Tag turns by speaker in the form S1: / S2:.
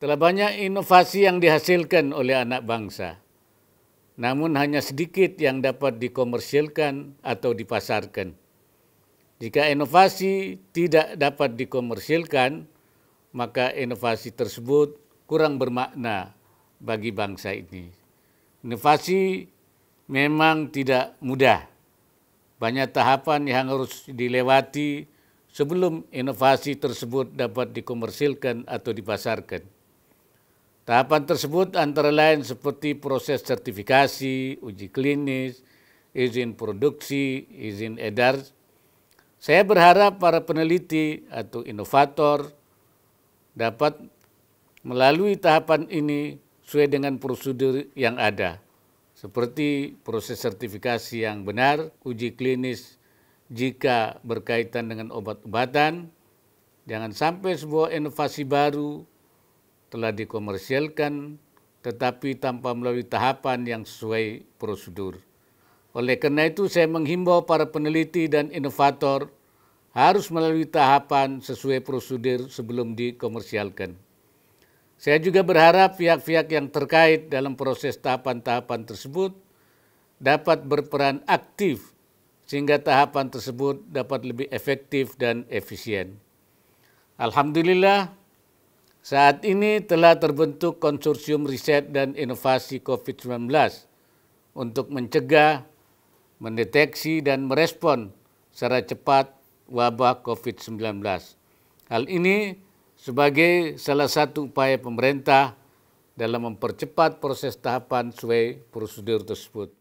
S1: Telah banyak inovasi yang dihasilkan oleh anak bangsa, namun hanya sedikit yang dapat dikomersilkan atau dipasarkan. Jika inovasi tidak dapat dikomersilkan, maka inovasi tersebut kurang bermakna bagi bangsa ini. Inovasi memang tidak mudah. Banyak tahapan yang harus dilewati sebelum inovasi tersebut dapat dikomersilkan atau dipasarkan. Tahapan tersebut antara lain seperti proses sertifikasi, uji klinis, izin produksi, izin edar. Saya berharap para peneliti atau inovator dapat melalui tahapan ini sesuai dengan prosedur yang ada, seperti proses sertifikasi yang benar, uji klinis jika berkaitan dengan obat-obatan, jangan sampai sebuah inovasi baru telah dikomersialkan tetapi tanpa melalui tahapan yang sesuai prosedur. Oleh karena itu saya menghimbau para peneliti dan inovator harus melalui tahapan sesuai prosedur sebelum dikomersialkan. Saya juga berharap pihak-pihak yang terkait dalam proses tahapan-tahapan tersebut dapat berperan aktif sehingga tahapan tersebut dapat lebih efektif dan efisien. Alhamdulillah, saat ini telah terbentuk konsorsium riset dan inovasi COVID-19 untuk mencegah, mendeteksi, dan merespon secara cepat wabah COVID-19. Hal ini sebagai salah satu upaya pemerintah dalam mempercepat proses tahapan sesuai prosedur tersebut.